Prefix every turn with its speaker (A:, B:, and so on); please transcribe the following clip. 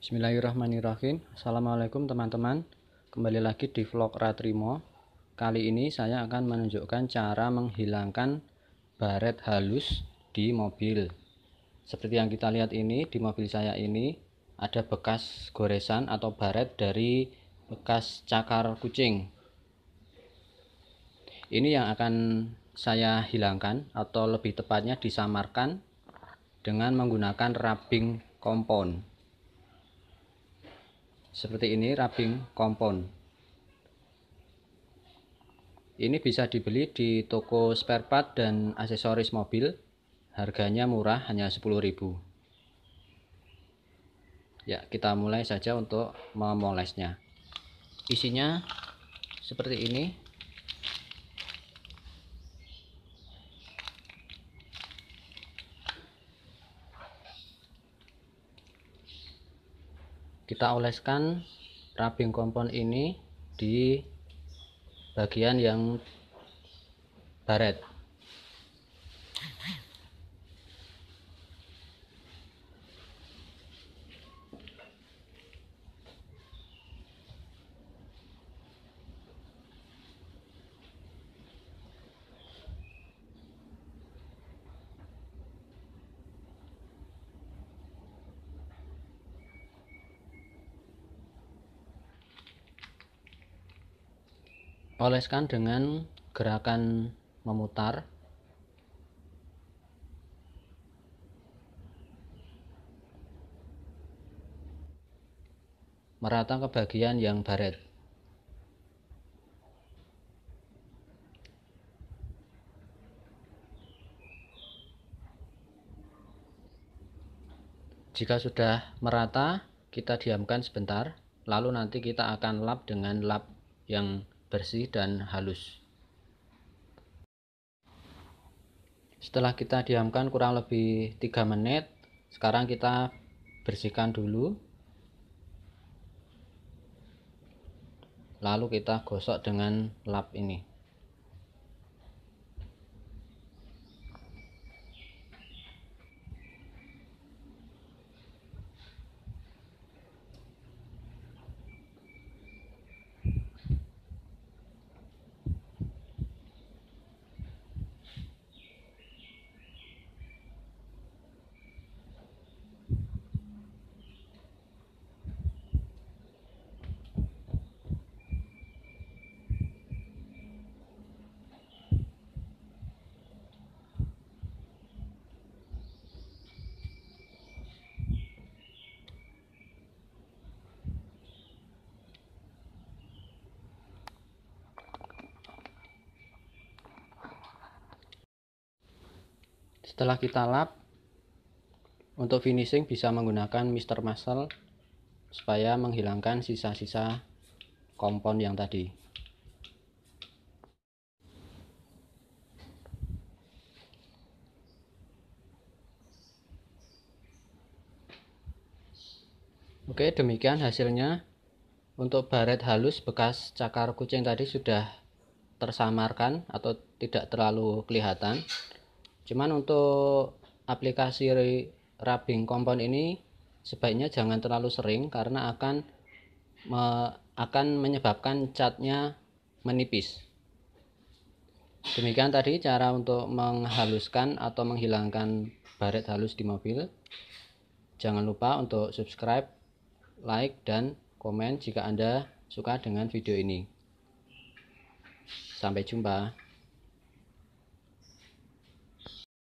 A: Bismillahirrahmanirrahim Assalamualaikum teman-teman Kembali lagi di vlog Ratrimo Kali ini saya akan menunjukkan cara menghilangkan baret halus di mobil Seperti yang kita lihat ini di mobil saya ini Ada bekas goresan atau baret dari bekas cakar kucing Ini yang akan saya hilangkan atau lebih tepatnya disamarkan dengan menggunakan rubbing compound seperti ini rabing kompon ini bisa dibeli di toko spare part dan aksesoris mobil harganya murah hanya 10.000 ya kita mulai saja untuk memolesnya isinya seperti ini kita oleskan rubbing kompon ini di bagian yang baret Oleskan dengan gerakan memutar. Merata ke bagian yang baret. Jika sudah merata, kita diamkan sebentar, lalu nanti kita akan lap dengan lap yang bersih dan halus. Setelah kita diamkan kurang lebih 3 menit, sekarang kita bersihkan dulu. Lalu kita gosok dengan lap ini. setelah kita lap untuk finishing bisa menggunakan Mister Muscle supaya menghilangkan sisa-sisa kompon yang tadi Oke demikian hasilnya untuk baret halus bekas cakar kucing tadi sudah tersamarkan atau tidak terlalu kelihatan cuman untuk aplikasi rubbing compound ini sebaiknya jangan terlalu sering karena akan me, akan menyebabkan catnya menipis demikian tadi cara untuk menghaluskan atau menghilangkan baret halus di mobil jangan lupa untuk subscribe like dan komen jika anda suka dengan video ini sampai jumpa